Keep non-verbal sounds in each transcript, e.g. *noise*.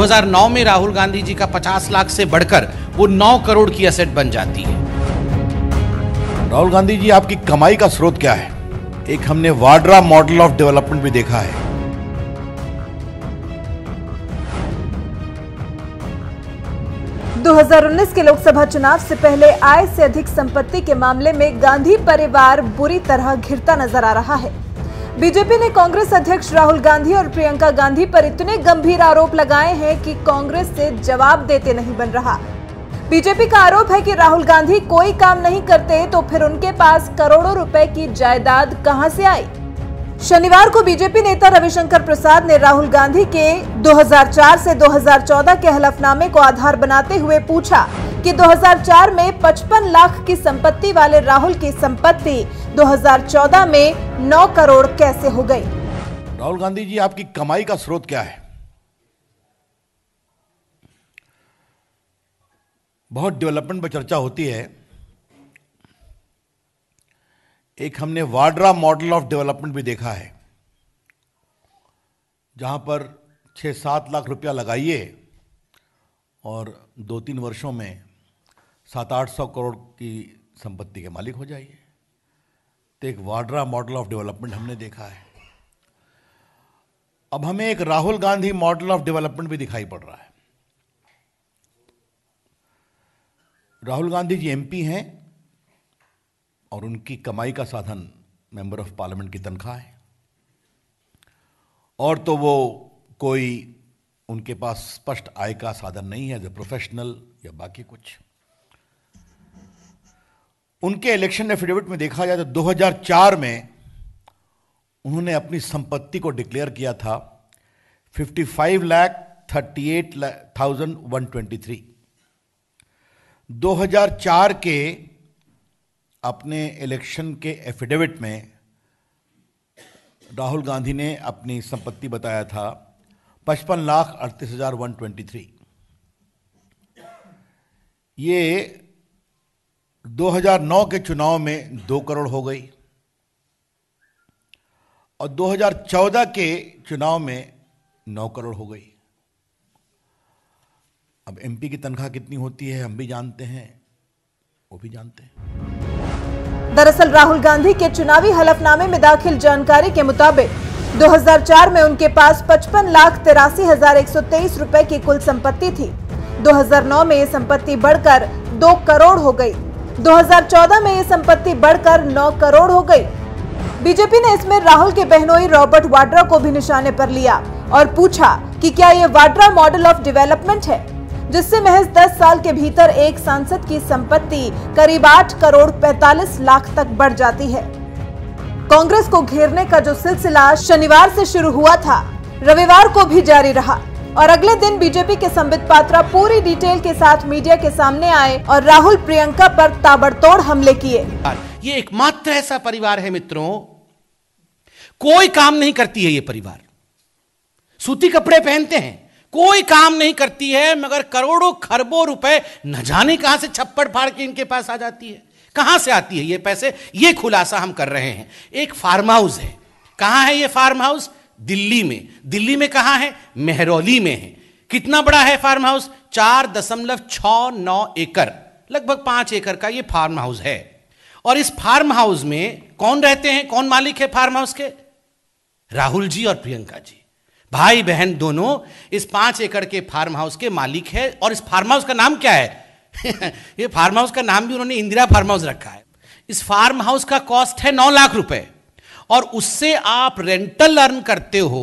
2009 में राहुल गांधी जी का 50 लाख से बढ़कर वो 9 करोड़ की असेट बन जाती है राहुल गांधी जी आपकी कमाई का स्रोत क्या है एक हमने वाड्रा मॉडल ऑफ डेवलपमेंट भी देखा है दो के लोकसभा चुनाव से पहले आय से अधिक संपत्ति के मामले में गांधी परिवार बुरी तरह घिरता नजर आ रहा है बीजेपी ने कांग्रेस अध्यक्ष राहुल गांधी और प्रियंका गांधी पर इतने गंभीर आरोप लगाए हैं कि कांग्रेस से जवाब देते नहीं बन रहा बीजेपी का आरोप है कि राहुल गांधी कोई काम नहीं करते तो फिर उनके पास करोड़ों रुपए की जायदाद कहां से आई शनिवार को बीजेपी नेता रविशंकर प्रसाद ने राहुल गांधी के 2004 से 2014 के हलफनामे को आधार बनाते हुए पूछा कि 2004 में 55 लाख की संपत्ति वाले राहुल की संपत्ति 2014 में 9 करोड़ कैसे हो गई राहुल गांधी जी आपकी कमाई का स्रोत क्या है बहुत डेवलपमेंट पर चर्चा होती है एक हमने वाड्रा मॉडल ऑफ डेवलपमेंट भी देखा है जहां पर छह सात लाख रुपया लगाइए और दो तीन वर्षों में सात आठ सौ करोड़ की संपत्ति के मालिक हो जाइए तो एक वाड्रा मॉडल ऑफ डेवलपमेंट हमने देखा है अब हमें एक Rahul Gandhi model of development भी दिखाई पड़ रहा है राहुल गांधी जी एमपी हैं और उनकी कमाई का साधन मेंबर ऑफ पार्लियामेंट की तनख्वाह है और तो वो कोई उनके पास स्पष्ट आय का साधन नहीं है एज ए प्रोफेशनल या बाकी कुछ उनके इलेक्शन एफिडेविट में देखा जाए तो 2004 में उन्होंने अपनी संपत्ति को डिक्लेयर किया था 55 lakh eight thousand one twenty three के अपने इलेक्शन के एफिडेविट में राहुल गांधी ने अपनी संपत्ति बताया था पचपन लाख अड़तीस हजार वन ट्वेंटी थ्री ये 2009 के चुनाव में दो करोड़ हो गई और 2014 के चुनाव में नौ करोड़ हो गई अब एमपी की तनख्वाह कितनी होती है हम भी जानते हैं वो भी जानते हैं दरअसल राहुल गांधी के चुनावी हलफनामे में दाखिल जानकारी के मुताबिक 2004 में उनके पास पचपन लाख तिरासी हजार एक सौ तेईस रूपए की कुल संपत्ति थी 2009 में ये संपत्ति बढ़कर दो करोड़ हो गई 2014 में ये संपत्ति बढ़कर 9 करोड़ हो गई। बीजेपी ने इसमें राहुल के बहनोई रॉबर्ट वाड्रा को भी निशाने पर लिया और पूछा कि क्या ये वाड्रा मॉडल ऑफ डेवलपमेंट है जिससे महज 10 साल के भीतर एक सांसद की संपत्ति करीब 8 करोड़ 45 लाख तक बढ़ जाती है कांग्रेस को घेरने का जो सिलसिला शनिवार ऐसी शुरू हुआ था रविवार को भी जारी रहा और अगले दिन बीजेपी के संबित पात्रा पूरी डिटेल के साथ मीडिया के सामने आए और राहुल प्रियंका पर ताबड़तोड़ हमले किए ये एकमात्र ऐसा परिवार है मित्रों कोई काम नहीं करती है ये परिवार सूती कपड़े पहनते हैं कोई काम नहीं करती है मगर करोड़ों खरबों रुपए न जाने कहां से छप्पड़ फाड़ के इनके पास आ जाती है कहां से आती है ये पैसे ये खुलासा हम कर रहे हैं एक फार्म हाउस है कहां है ये फार्म हाउस दिल्ली में दिल्ली में कहाँ है मेहरौली में है कितना बड़ा है फार्म हाउस चार दशमलव छ नौ एकड़ लगभग पांच एकड़ का ये फार्म हाउस है और इस फार्म हाउस में कौन रहते हैं कौन मालिक है फार्म हाउस के राहुल जी और प्रियंका जी भाई बहन दोनों इस पांच एकड़ के फार्म हाउस के मालिक है और इस फार्म हाउस का नाम क्या है *laughs* ये फार्म हाउस का नाम भी उन्होंने इंदिरा फार्म हाउस रखा है इस फार्म हाउस का कॉस्ट है नौ लाख रुपए और उससे आप रेंटल अर्न करते हो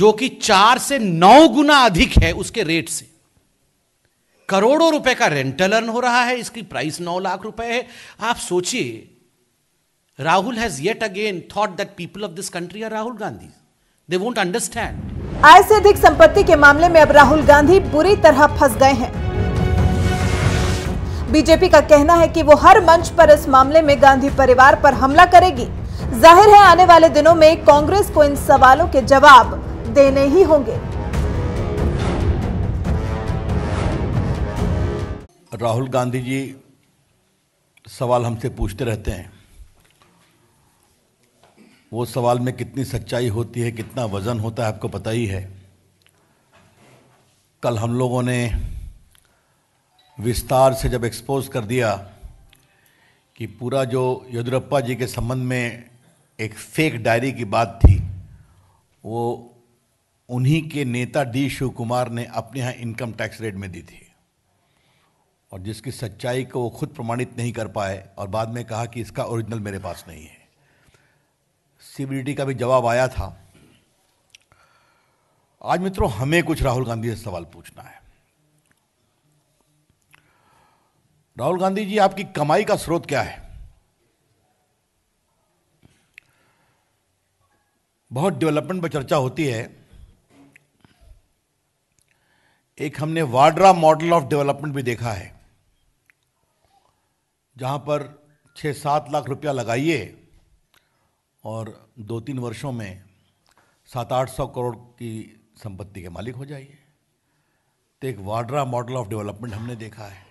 जो कि चार से नौ गुना अधिक है उसके रेट से करोड़ों रुपए का रेंटल अर्न हो रहा है इसकी प्राइस नौ लाख रुपए है आप सोचिए Rahul has yet again thought that people of this country are Rahul Gandhi they won't understand आय से अधिक संपत्ति के मामले में अब राहुल गांधी बुरी तरह फंस गए हैं बीजेपी का कहना है कि वो हर मंच पर इस मामले में गांधी परिवार पर हमला करेगी जाहिर है आने वाले दिनों में कांग्रेस को इन सवालों के जवाब देने ही होंगे राहुल गांधी जी सवाल हमसे पूछते रहते हैं वो सवाल में कितनी सच्चाई होती है कितना वज़न होता है आपको पता ही है कल हम लोगों ने विस्तार से जब एक्सपोज कर दिया कि पूरा जो येदुरप्पा जी के संबंध में एक फेक डायरी की बात थी वो उन्हीं के नेता डी शिव कुमार ने अपने यहाँ इनकम टैक्स रेट में दी थी और जिसकी सच्चाई को वो खुद प्रमाणित नहीं कर पाए और बाद में कहा कि इसका ओरिजिनल मेरे पास नहीं है सीबीडीटी का भी जवाब आया था आज मित्रों हमें कुछ राहुल गांधी से सवाल पूछना है राहुल गांधी जी आपकी कमाई का स्रोत क्या है बहुत डेवलपमेंट पर चर्चा होती है एक हमने वाड्रा मॉडल ऑफ डेवलपमेंट भी देखा है जहां पर छः सात लाख रुपया लगाइए और दो तीन वर्षों में सात आठ सौ करोड़ की संपत्ति के मालिक हो जाइए तो एक वाड्रा मॉडल ऑफ डेवलपमेंट हमने देखा है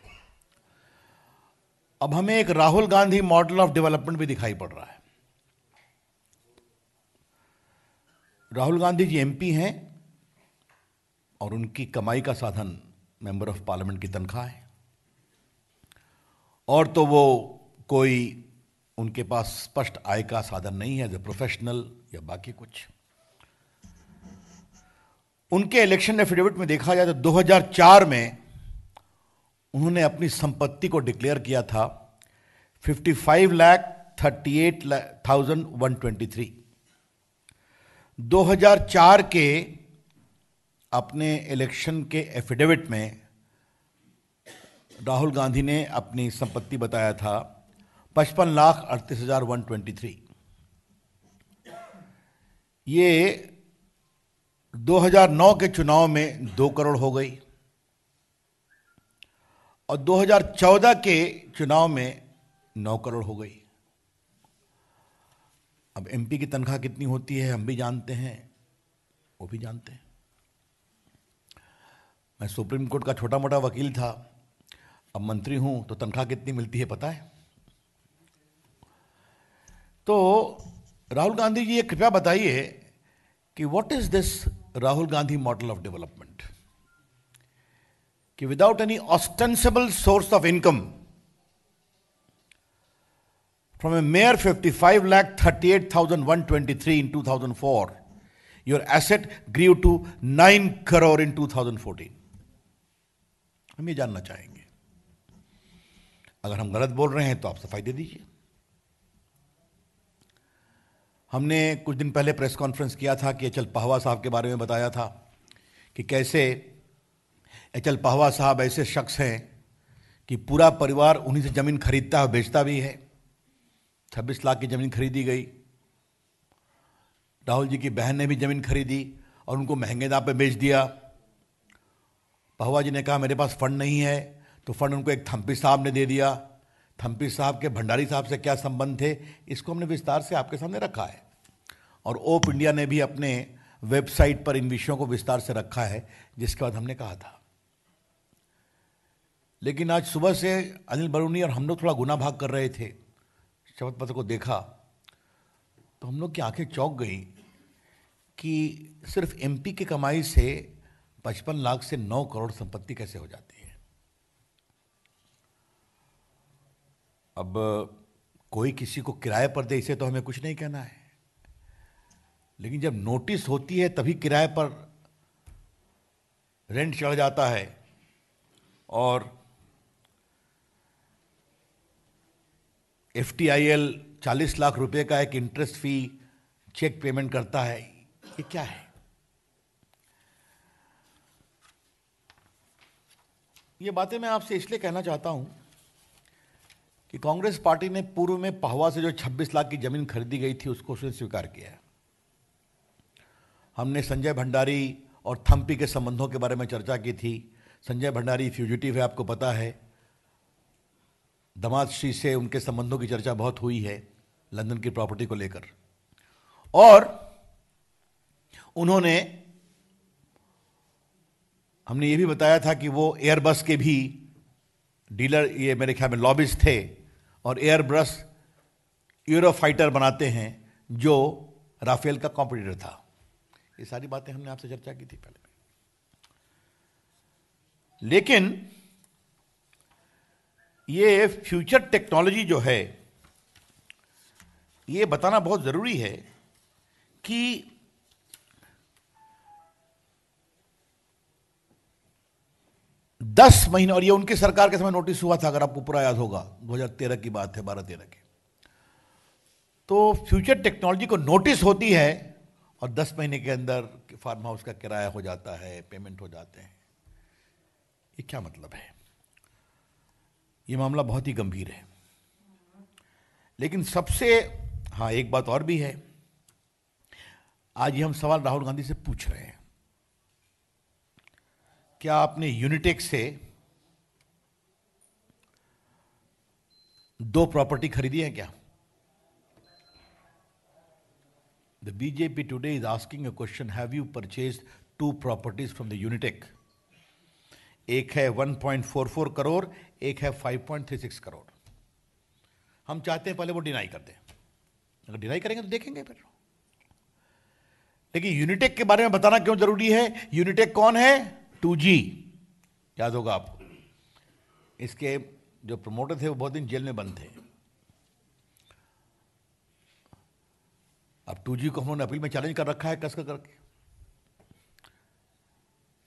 अब हमें एक Rahul Gandhi model of development भी दिखाई पड़ रहा है राहुल गांधी जी एमपी हैं और उनकी कमाई का साधन मेंबर ऑफ पार्लियामेंट की तनख्वाह है और तो वो कोई उनके पास स्पष्ट आय का साधन नहीं है एज ए प्रोफेशनल या बाकी कुछ उनके इलेक्शन एफिडेविट में देखा जाए तो 2004 में उन्होंने अपनी संपत्ति को डिक्लेयर किया था 55 lakh 38 thousand one twenty three 2004 के अपने इलेक्शन के एफिडेविट में राहुल गांधी ने अपनी संपत्ति बताया था पचपन लाख अड़तीस हजार वन ट्वेंटी थ्री ये 2009 के चुनाव में दो करोड़ हो गई और 2014 के चुनाव में नौ करोड़ हो गई अब एमपी की तनख्वाह कितनी होती है हम भी जानते हैं वो भी जानते हैं मैं सुप्रीम कोर्ट का छोटा मोटा वकील था अब मंत्री हूं तो तनख्वाह कितनी मिलती है पता है तो राहुल गांधी जी ये कृपया बताइए कि what is this Rahul Gandhi model of development कि without any ostensible source of income From a mere 55 lakh 38,123 in 2004, your asset grew to 9 crore in 2014. हम ये जानना चाहेंगे अगर हम गलत बोल रहे हैं तो आप सफाई दे दीजिए हमने कुछ दिन पहले प्रेस कॉन्फ्रेंस किया था कि एच एल पाहवा साहब के बारे में बताया था कि कैसे एच एल पाहवा साहब ऐसे शख्स हैं कि पूरा परिवार उन्हीं से ज़मीन खरीदता है बेचता भी है छब्बीस लाख की ज़मीन खरीदी गई राहुल जी की बहन ने भी ज़मीन खरीदी और उनको महंगे दाम पर बेच दिया पहुआ जी ने कहा मेरे पास फ़ंड नहीं है तो फ़ंड उनको एक थम्पी साहब ने दे दिया थम्पी साहब के भंडारी साहब से क्या संबंध थे इसको हमने विस्तार से आपके सामने रखा है और ओप इंडिया ने भी अपने वेबसाइट पर इन विषयों को विस्तार से रखा है जिसके बाद हमने कहा था लेकिन आज सुबह से अनिल बरूनी और हम लोग थोड़ा गुना भाग कर रहे थे शपथ पत्र को देखा तो हम लोग की आंखें चौंक गई कि सिर्फ एमपी की कमाई से पचपन लाख से नौ करोड़ संपत्ति कैसे हो जाती है अब कोई किसी को किराए पर दे इसे तो हमें कुछ नहीं कहना है लेकिन जब नोटिस होती है तभी किराए पर रेंट चढ़ जाता है और एफ टी आई एल चालीस लाख रुपए का एक इंटरेस्ट फी चेक पेमेंट करता है ये क्या है ये बातें मैं आपसे इसलिए कहना चाहता हूं कि कांग्रेस पार्टी ने पूर्व में पहवा से जो 26 लाख की जमीन खरीदी गई थी उसको उसने स्वीकार किया हमने संजय भंडारी और थम्पी के संबंधों के बारे में चर्चा की थी संजय भंडारी फ्यूजिटिव है आपको पता है दमाद श्री से उनके संबंधों की चर्चा बहुत हुई है लंदन की प्रॉपर्टी को लेकर और उन्होंने हमने ये भी बताया था कि वो एयरबस के भी डीलर ये मेरे ख्याल में लॉबिस थे और एयरब्रस यूरोफाइटर बनाते हैं जो राफेल का कॉम्पिटिटर था ये सारी बातें हमने आपसे चर्चा की थी पहले लेकिन ये फ्यूचर टेक्नोलॉजी जो है ये बताना बहुत ज़रूरी है कि दस महीने और ये उनकी सरकार के समय नोटिस हुआ था अगर आपको पूरा याद होगा 2013 की बात है बारह तेरह की तो फ्यूचर टेक्नोलॉजी को नोटिस होती है और दस महीने के अंदर फार्म हाउस का किराया हो जाता है पेमेंट हो जाते हैं ये क्या मतलब है ये मामला बहुत ही गंभीर है लेकिन सबसे हाँ एक बात और भी है आज हम सवाल राहुल गांधी से पूछ रहे हैं क्या आपने यूनिटेक से दो प्रॉपर्टी खरीदी है क्या the BJP today is asking a question have you purchase two properties from the Unitech एक है 1.44 करोड़ एक है 5.36 करोड़ हम चाहते हैं पहले वो डिनाई कर दें अगर डिनाई करेंगे तो देखेंगे फिर लेकिन यूनिटेक के बारे में बताना क्यों जरूरी है यूनिटेक कौन है 2G याद होगा आपको इसके जो प्रमोटर थे वो बहुत दिन जेल में बंद थे अब 2G को हमने अपील में चैलेंज कर रखा है कस कर करके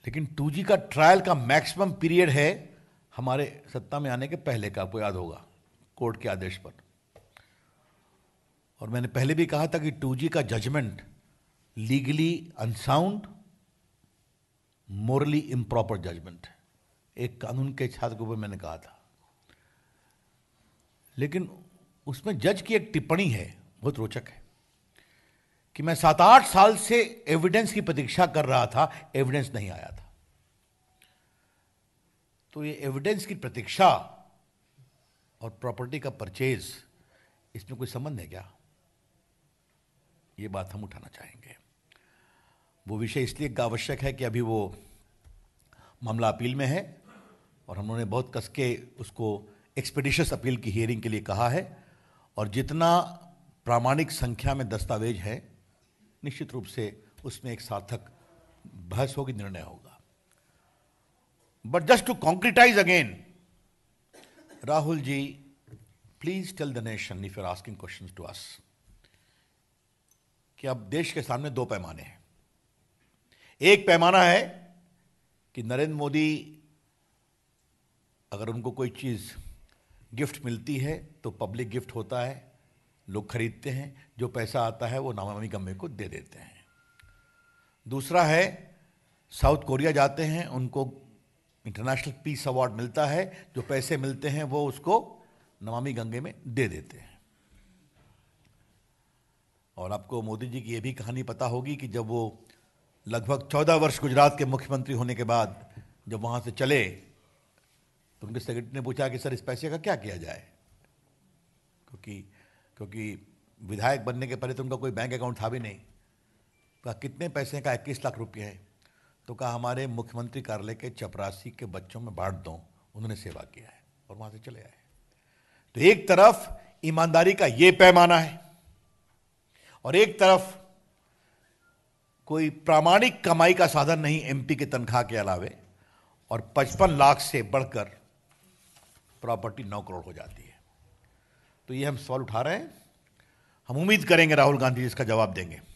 लेकिन जी का ट्रायल का मैक्सिमम पीरियड है हमारे सत्ता में आने के पहले का आपको याद होगा कोर्ट के आदेश पर और मैंने पहले भी कहा था कि जी का judgement legally unsound morally improper judgement है एक कानून के छात्र के ऊपर मैंने कहा था लेकिन उसमें जज की एक टिप्पणी है बहुत रोचक है कि मैं सात आठ साल से एविडेंस की प्रतीक्षा कर रहा था एविडेंस नहीं आया था तो ये एविडेंस की प्रतीक्षा और प्रॉपर्टी का परचेज इसमें कोई संबंध है क्या ये बात हम उठाना चाहेंगे वो विषय इसलिए आवश्यक है कि अभी वो मामला अपील में है और हम लोगों बहुत कसके उसको एक्सपेडिशस अपील की हियरिंग के लिए कहा है और जितना प्रामाणिक संख्या में दस्तावेज है निश्चित रूप से उसमें एक सार्थक बहस होगी निर्णय होगा but just to concretise again Rahul ji please tell the nation if you are asking question to us कि अब देश के सामने दो पैमाने हैं एक पैमाना है कि नरेंद्र मोदी अगर उनको कोई चीज़ गिफ्ट मिलती है तो पब्लिक गिफ्ट होता है लोग खरीदते हैं जो पैसा आता है वो नामामी गम्मे को दे देते हैं दूसरा है साउथ कोरिया जाते हैं उनको इंटरनेशनल पीस अवार्ड मिलता है जो पैसे मिलते हैं वो उसको नमामि गंगे में दे देते हैं और आपको मोदी जी की ये भी कहानी पता होगी कि जब वो लगभग चौदह वर्ष गुजरात के मुख्यमंत्री होने के बाद जब वहाँ से चले तो उनके सेक्रेटरी ने पूछा कि सर इस पैसे का क्या किया जाए क्योंकि क्योंकि विधायक बनने के पहले तो उनका कोई बैंक अकाउंट था भी नहीं कहा कितने पैसे का इक्कीस लाख रुपये हैं तो कहा हमारे मुख्यमंत्री कार्यालय के चपरासी के बच्चों में बांट दो उन्होंने सेवा किया है और वहां से चले आए तो एक तरफ ईमानदारी का ये पैमाना है और एक तरफ कोई प्रामाणिक कमाई का साधन नहीं एमपी के तनख्वाह के अलावे और पचपन लाख से बढ़कर प्रॉपर्टी नौ करोड़ हो जाती है तो ये हम सवाल उठा रहे हैं हम उम्मीद करेंगे राहुल गांधी इसका जवाब देंगे